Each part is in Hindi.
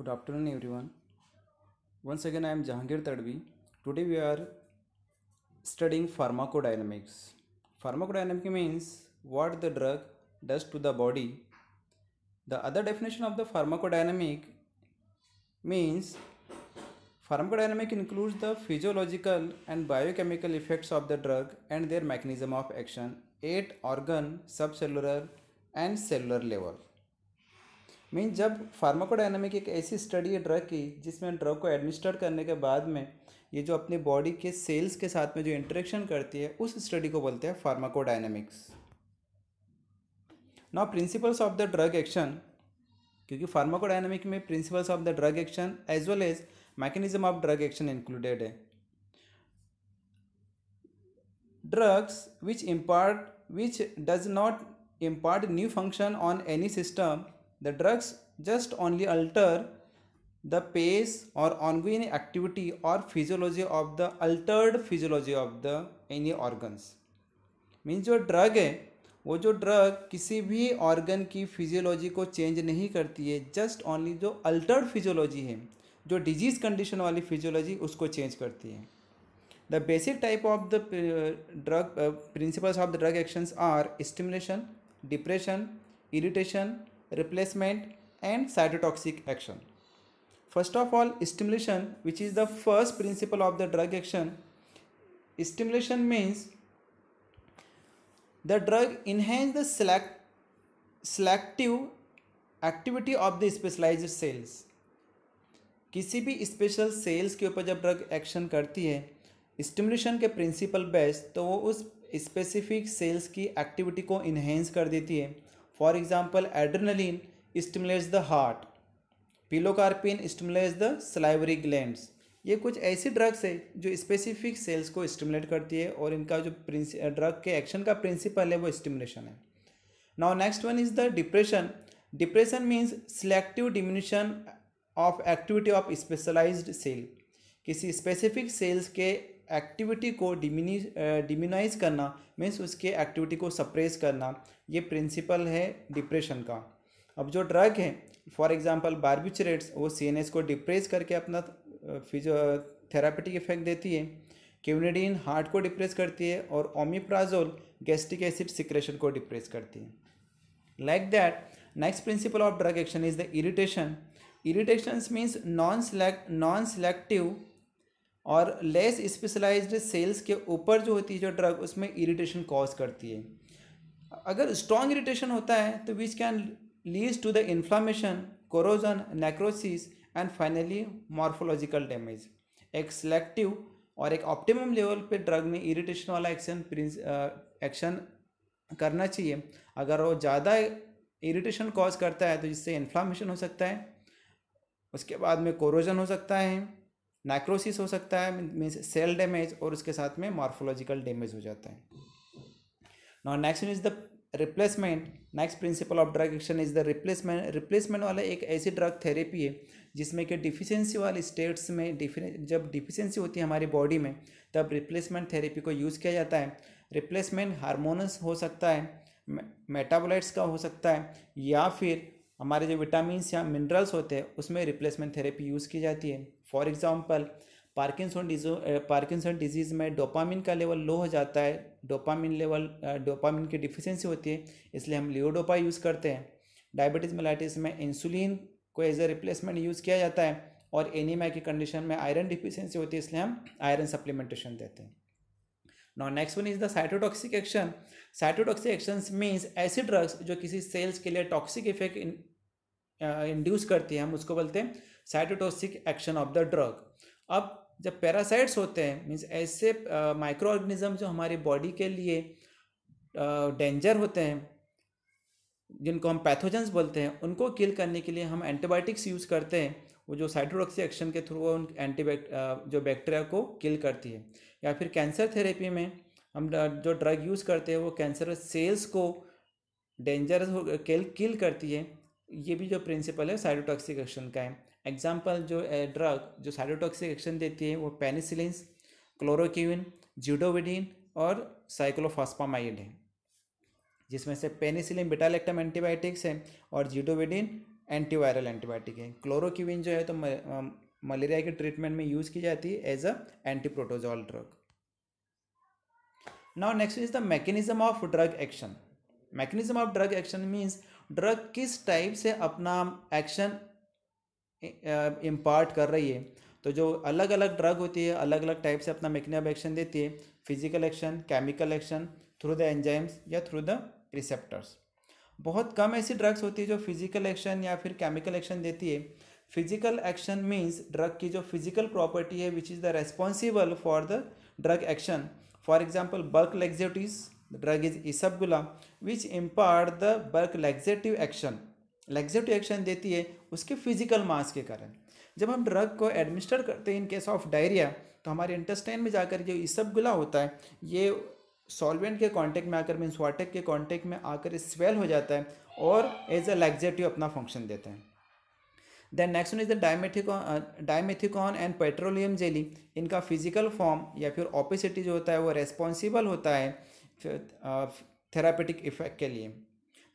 Good afternoon everyone. Once again I am Jahangir Tadvi. Today we are studying pharmacodynamics. Pharmacodynamics means what the drug does to the body. The other definition of the pharmacodynamic means pharmacodynamic includes the physiological and biochemical effects of the drug and their mechanism of action at organ, subcellular and cellular level. Mean जब फार्माकोडायनामिक एक ऐसी स्टडी है ड्रग की जिसमें ड्रग को एडमिनिस्टर करने के बाद में ये जो अपनी बॉडी के सेल्स के साथ में जो इंटरेक्शन करती है उस स्टडी को बोलते हैं pharmacodynamics now principles of the drug action क्योंकि फार्माकोडायनामिक में principles of the drug action as well as mechanism of drug action included है drugs which impart which does not impart new function on any system The drugs just only alter the pace or ongoing activity or physiology of the altered physiology of the any organs. means जो ड्रग है वो जो ड्रग किसी भी ऑर्गन की फिजियोलॉजी को चेंज नहीं करती है जस्ट ओनली जो अल्टर्ड फिजियोलॉजी है जो डिजीज़ कंडीशन वाली फिजियोलॉजी उसको चेंज करती है the basic type of the drug principles of the drug actions are stimulation depression irritation replacement and cytotoxic action. First of all stimulation which is the first principle of the drug action. Stimulation means the drug enhance the select, selective activity of the specialized cells किसी भी स्पेशल सेल्स के ऊपर जब ड्रग एक्शन करती है स्टिमुलेशन के प्रिंसिपल बेस्ट तो वो उस स्पेसिफिक सेल्स की एक्टिविटी को इन्हेंस कर देती है For example, adrenaline stimulates the heart, pilocarpine stimulate the salivary gland ये कुछ ऐसी ड्रग्स है जो स्पेसिफिक सेल्स को स्टिमुलेट करती है और इनका जो ड्रग के एक्शन का प्रिंसिपल है वो स्टिमुलेशन है now next one is the depression depression means selective diminution of activity of specialised cell किसी स्पेसिफिक सेल्स के एक्टिविटी को डिमिनी डिमिनाइज uh, करना मीन्स उसके एक्टिविटी को सप्रेस करना ये प्रिंसिपल है डिप्रेशन का अब जो ड्रग है फॉर एग्जांपल बारबिचरेट्स वो सीएनएस को डिप्रेस करके अपना फिजो थेरापेटिक इफेक्ट देती है क्यूनिडीन हार्ट को डिप्रेस करती है और ओमिप्राजोल गैस्ट्रिक एसिड सिक्रेशन को डिप्रेस करती है like that next principle of drug action is the irritation irritations means non select non selective और लेस स्पेशलाइज्ड सेल्स के ऊपर जो होती है जो ड्रग उसमें इरिटेशन कॉज करती है अगर स्ट्रॉन्ग इरिटेशन होता है तो which can lead to the inflammation corrosion necrosis and finally morphological damage एक सेलेक्टिव और एक ऑप्टिमम लेवल पे ड्रग में इरिटेशन वाला एक्शन एक्शन करना चाहिए अगर वो ज़्यादा इरिटेशन कॉज करता है तो जिससे इन्फ्लामेशन हो सकता है उसके बाद में कोरोजन हो सकता है नाइक्रोसिस हो सकता है मीन्स सेल डैमेज और उसके साथ में मॉर्फोलॉजिकल डैमेज हो जाता है now next is the replacement next principle of drug action is the replacement replacement वाला एक ऐसी ड्रग थेरेपी है जिसमें कि डिफिशेंसी वाले स्टेट्स में जब डिफिशेंसी होती है हमारी बॉडी में तब रिप्लेसमेंट थेरेपी को यूज़ किया जाता है रिप्लेसमेंट हारमोनस हो सकता है मेटाबोलाइट्स का हो सकता है या फिर हमारे जो विटामिन या मिनरल्स होते हैं उसमें रिप्लेसमेंट थेरेपी यूज़ की जाती है फॉर एग्जाम्पल पार्किसन डिजो पार्किसन डिजीज़ में डोपामिन का लेवल लो हो जाता है डोपामिन लेवल डोपामिन की डिफिशेंसी होती है इसलिए हम लियोडोपा यूज़ करते हैं डायबिटीज़ मेलाइटिस में इंसुलिन को एज ए रिप्लेसमेंट यूज़ किया जाता है और एनीमा की कंडीशन में आयरन डिफिशियंसी होती है इसलिए हम आयरन सप्लीमेंटेशन देते हैं now next one is the cytotoxic action cytotoxic action means ऐसी ड्रग्स जो किसी सेल्स के लिए टॉक्सिक इफेक्ट इंड्यूस करती है हम उसको बोलते हैं cytotoxic action of the drug अब जब पैरासाइट्स होते हैं मीन्स ऐसे माइक्रो ऑर्गेनिज्म जो हमारी बॉडी के लिए डेंजर होते हैं जिनको हम पैथोजेंस बोलते हैं उनको किल करने के लिए हम एंटीबायोटिक्स यूज़ करते हैं वो जो साइटोटॉक्सिक एक्शन के थ्रू उन एंटीबैक्ट जो बैक्टीरिया को किल करती है या फिर कैंसर थेरेपी में हम जो ड्रग यूज़ करते हैं वो कैंसर सेल्स को डेंजरस किल किल करती है ये भी जो प्रिंसिपल है साइटोटॉक्सिक एक्शन का है एग्जाम्पल जो ड्रग eh, जो साइडोटॉक्सिक एक्शन देती है वो पेनिसिलिन्स क्लोरोक्विन जूडोविडिन और साइक्लोफॉस्पामाइड है जिसमें से पेनिसिलिन बिटालेक्टम एंटीबायोटिक्स है और जीडोविडिन एंटीवायरल एंटीबायोटिक है क्लोरोक्विन जो है तो मलेरिया um, के ट्रीटमेंट में यूज़ की जाती है as a antiprotozoal drug now next is the mechanism of drug action mechanism of drug action means drug किस टाइप से अपना एक्शन इम्पार्ट कर रही है तो जो अलग अलग ड्रग होती है अलग अलग टाइप से अपना मेकनिक एक्शन देती है physical action chemical action through the enzymes या थ्रू द रिसेप्टर्स बहुत कम ऐसी ड्रग्स होती है जो फिजिकल एक्शन या फिर केमिकल एक्शन देती है फिजिकल एक्शन मीन्स ड्रग की जो फिजिकल प्रॉपर्टी है which is the responsible for the drug action for example bulk laxative drug is isabgol which impart the bulk laxative action laxative action देती है उसके फिजिकल मास के कारण जब हम ड्रग को एडमिनिस्टर करते हैं इन केस ऑफ डायरिया तो हमारे इंटेस्टाइन में जाकर जो इसब गुला होता है ये सॉल्वेंट के कांटेक्ट में आकर मीन्स वाटर के कांटेक्ट में आकर स्वेल हो जाता है और एज अ लेग्जेटिव अपना फंक्शन देता है then next one is the dimethicone dimethicone and petroleum jelly इनका फिजिकल फॉर्म या फिर ऑपिसिटी जो होता है वो रेस्पॉन्सिबल होता है थेरापेटिक uh, इफेक्ट के लिए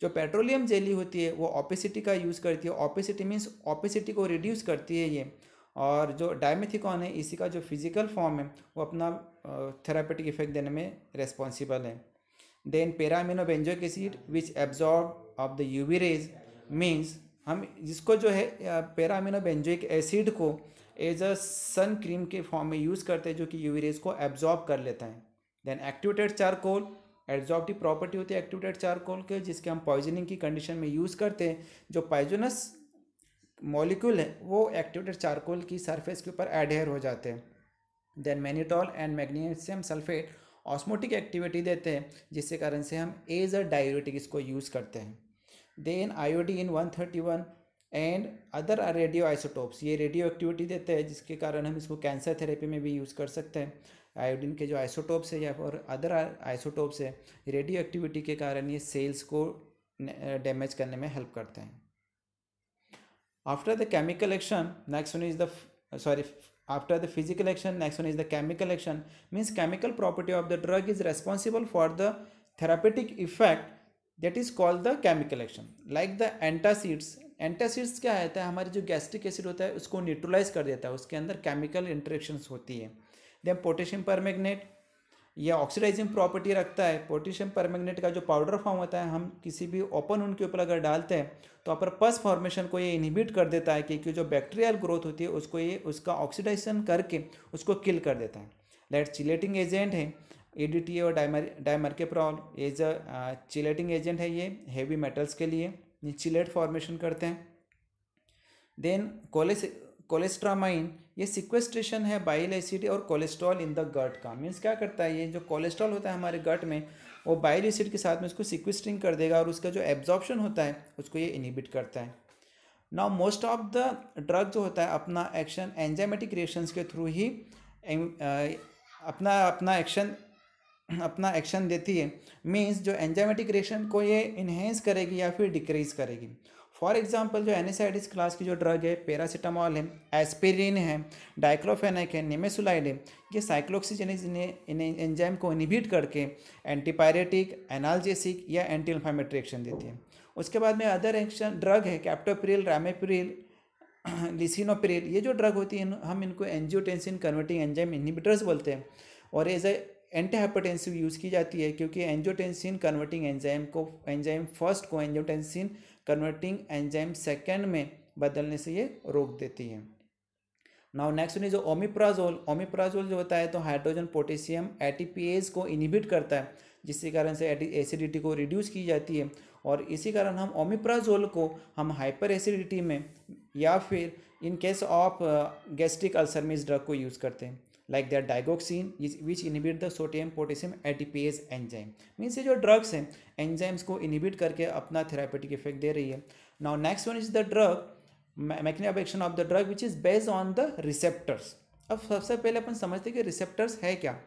जो पेट्रोलियम जेली होती है वो ऑपिसिटी का यूज़ करती है ऑपिसिटी मीन्स ऑपिसिटी को रिड्यूस करती है ये और जो डायमेथिकॉन है इसी का जो फिजिकल फॉर्म है वो अपना थेरापेटिक इफेक्ट देने में रेस्पॉन्सिबल है then para amino benzoic acid which absorb of the UV rays means हम जिसको जो है पेरामिनो बेंजोइक एसिड को एज अ सन क्रीम के फॉर्म में यूज़ करते हैं जो कि यूवी रेज को एब्जॉर्ब कर लेता है then activated charcoal adsorptive property होती है एक्टिवेटेड चारकोल के जिसके हम पॉइजनिंग की कंडीशन में यूज़ करते हैं जो पॉइजनस मॉलिक्यूल है वो एक्टिवेटेड चारकोल की सरफेस के ऊपर एडेयर हो जाते हैं then mannitol and magnesium sulphate osmotic activity देते हैं जिसके कारण से हम एज अ डायोरेटिक इसको यूज़ करते हैं then iodine one thirty one and other radioisotopes ये रेडियो एक्टिविटी देते हैं जिसके कारण हम इसको कैंसर थेरेपी में भी यूज़ कर सकते हैं आयोडीन के जो आइसोटोप्स है या और अदर आइसोटोप्स है रेडियो एक्टिविटी के कारण ये सेल्स को डैमेज करने में हेल्प करते हैं after the chemical action next one is the sorry after the physical action next one is the chemical action means chemical property of the drug is responsible for the therapeutic effect that is called the chemical action like the antacids antacids क्या होता है हमारे जो गैस्ट्रिक एसिड होता है उसको न्यूट्रलाइज कर देता है उसके अंदर केमिकल इंट्रेक्शन होती है देन पोटेशियम परमैग्नेट या ऑक्सीडाइजिंग प्रॉपर्टी रखता है पोटेशियम परमैग्नेट का जो पाउडर फॉर्म होता है हम किसी भी ओपन उनके ऊपर अगर डालते हैं तो अपर पस फॉर्मेशन को ये इनहिबिट कर देता है क्योंकि जो बैक्टीरियल ग्रोथ होती है उसको ये उसका ऑक्सीडाइजेशन करके उसको किल कर देता है लाइट चिलेटिंग एजेंट है ए और टी और के प्रॉल एज अ चिलेटिंग एजेंट है ये हैवी मेटल्स के लिए चिलेट फॉर्मेशन करते हैं देन कोलेस कोलेस्ट्रामाइन ये सिक्वेस्ट्रेशन है बाइल एसिड और कोलेस्ट्रॉल इन द गट का मीन्स क्या करता है ये जो कोलेस्ट्रॉल होता है हमारे गट में वो बाइल एसिड के साथ में उसको सिक्वेस्ट्रिंग कर देगा और उसका जो एब्जॉर्प्शन होता है उसको ये इनिबिट करता है now most of the drug जो होता है अपना एक्शन एंजाइमेटिक रिएक्शंस के थ्रू ही अपना अपना एक्शन अपना एक्शन देती है मीन्स जो एंजाइमेटिक रिएक्शन को ये इन्हेंस करेगी या फिर डिक्रीज करेगी फॉर एग्जाम्पल जो एनिसाइडिस क्लास की जो ड्रग है पैरासीटामॉल है एस्पिरिन है डाइक्लोफेनिक है निमेसुलाइड है ये साइक्लोक्सीजनिज इन्हें एंजाइम को इनिबिट करके एंटीपायरेटिक एनाल्जेसिक या एंटी इन्फ्लामेटरी एक्शन देती है उसके बाद में अदर एक्शन ड्रग है कैप्टोप्रिल रामेप्रिल लिसिनोप्रिल ये जो ड्रग होती है हम इनको एनजियोटेंसिन कन्वर्टिंग एंजाइम इनिबिटर्स बोलते हैं और as a anti hypertensive use की जाती है क्योंकि एंजियोटेंसिन कन्वर्टिंग एंजाइम को एंजाइम फर्स्ट को एंजियोटेंसिन कन्वर्टिंग एंजाइम सेकेंड में बदलने से ये रोक देती है now next one is omeprazole omeprazole जो होता है तो हाइड्रोजन पोटेशियम ए को इनिबिट करता है जिसके कारण से एसिडिटी को रिड्यूस की जाती है और इसी कारण हम ओमिप्राजोल को हम हाइपर एसिडिटी में या फिर in case of gastric ulcer में इस ड्रग को यूज़ करते हैं like that digoxin which inhibit the sodium potassium ATPase enzyme means ये जो ड्रग्स हैं एंजाइम्स को इनिबिट करके अपना थेरापेटिक इफेक्ट दे रही है now next one is the drug mechanic of the drug which is based on the receptors अब सबसे पहले अपन समझते हैं कि रिसेप्टर्स है क्या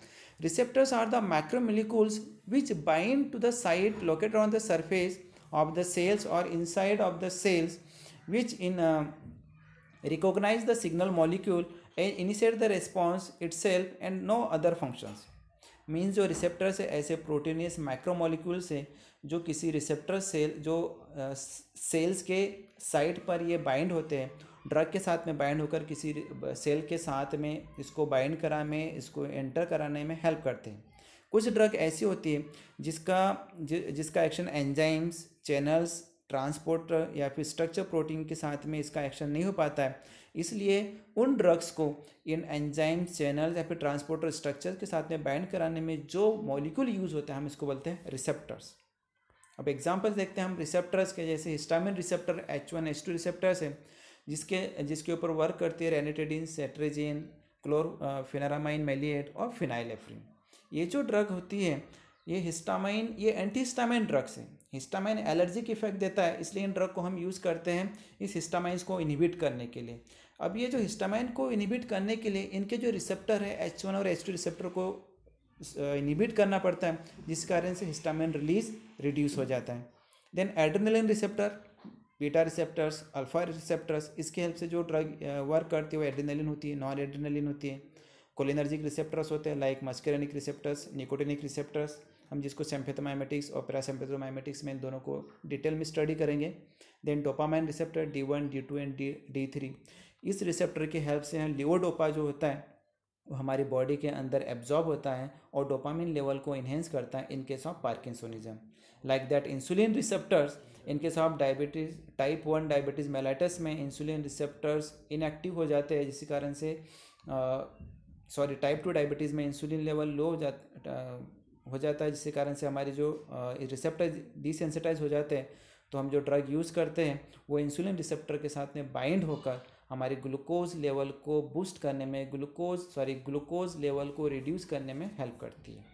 receptors are the micromolecules which bind to the site located on the surface of the cells और inside of the cells which in recognize the signal molecule initiate the response self and no other functions means जो रिसेप्टर से ऐसे प्रोटीनियस माइक्रोमोलिक्यूल्स हैं जो किसी रिसेप्टर सेल जो सेल्स uh, के साइड पर ये बाइंड होते हैं ड्रग के साथ में बाइंड होकर किसी सेल के साथ में इसको बाइंड करा में इसको एंटर कराने में हेल्प करते हैं कुछ ड्रग ऐसी होती है जिसका जि, जिसका एक्शन एंजाइम्स चैनल्स ट्रांसपोर्ट या फिर स्ट्रक्चर प्रोटीन के साथ में इसका एक्शन नहीं हो पाता है इसलिए उन ड्रग्स को इन एंजाइम चैनल या फिर ट्रांसपोर्टर स्ट्रक्चर के साथ में बाइंड कराने में जो मॉलिक्यूल यूज़ होता है हम इसको बोलते हैं रिसेप्टर्स अब एग्जाम्पल्स देखते हैं हम रिसेप्टर्स के जैसे histamine receptor H one H two receptors है जिसके जिसके ऊपर वर्क करती है रेनेटेडिन सेट्रेजिन क्लोर फिनारामाइन मेलिएट और फिनाइलेफ्रिन ये जो ड्रग होती है ये हिस्टामाइन ये हिस्टामाइन ड्रग्स हैं हिस्टामाइन एलर्जिक इफेक्ट देता है इसलिए इन ड्रग को हम यूज़ करते हैं इस हिस्टामाइंस को इनहिबिट करने के लिए अब ये जो हिस्टामाइन को इनहिबिट करने के लिए इनके जो रिसेप्टर है एच वन और एच टू रिसेप्टर को इनहिबिट करना पड़ता है जिस कारण से हिस्टामाइन रिलीज रिड्यूस हो जाता है then adrenaline receptor beta receptors alpha receptors इसके हेल्प से जो ड्रग वर्क करती है वो एड्रेनलिन होती है नॉन एड्रेनलिन होती है कोलिनर्जिक रिसेप्टर्स होते हैं like muscarinic receptors nicotinic receptors हम जिसको सेम्फेथोमाइमेटिक्स और पैरासेम्फेथोमाइमेटिक्स में इन दोनों को डिटेल में स्टडी करेंगे then dopamine receptor D one D two and D D three इस रिसेप्टर की हेल्प से हम डोपा जो होता है वो हमारी बॉडी के अंदर एब्जॉर्ब होता है और डोपामिन लेवल को इन्हेंस करता है in case of parkinsonism like that insulin receptors in case of diabetes type one diabetes mellitus में इंसुलिन रिसेप्टर्स इनएक्टिव हो जाते हैं जिस कारण से सॉरी टाइप टू डायबिटीज़ में इंसुलिन लेवल लो हो जा हो जाता है जिसके कारण से हमारे जो रिसेप्टर डिसेंसिटाइज हो जाते हैं तो हम जो ड्रग यूज़ करते हैं वो इंसुलिन रिसेप्टर के साथ में बाइंड होकर हमारे ग्लूकोज लेवल को बूस्ट करने में ग्लूकोज सॉरी ग्लूकोज लेवल को रिड्यूस करने में हेल्प करती है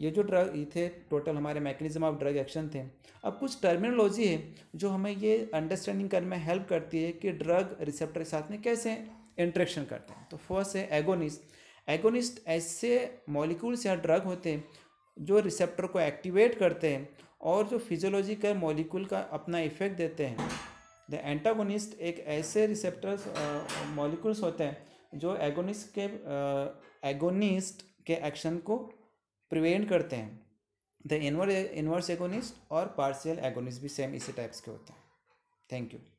ये जो ड्रग ये थे टोटल हमारे मैकेनिज्म ऑफ ड्रग एक्शन थे अब कुछ टर्मिनोलॉजी है जो हमें ये अंडरस्टैंडिंग करने में हेल्प करती है कि ड्रग रिसेप्टर के साथ में कैसे इंट्रेक्शन करते हैं तो फर्स्ट है एगोनिस्ट एगोनिस्ट ऐसे मॉलिक्यूल्स या ड्रग होते हैं जो रिसेप्टर को एक्टिवेट करते हैं और जो फिजियोलॉजिकल मॉलिक्यूल का अपना इफेक्ट देते हैं द एंटागोनिस्ट एक ऐसे रिसेप्टर मॉलिक्यूल्स होते हैं जो एगोनिस्ट के एगोनिस्ट के एक्शन को प्रिवेंट करते हैं द इनवर्स एगोनिस्ट और पार्शियल एगोनिस्ट भी सेम इसी टाइप्स के होते हैं थैंक यू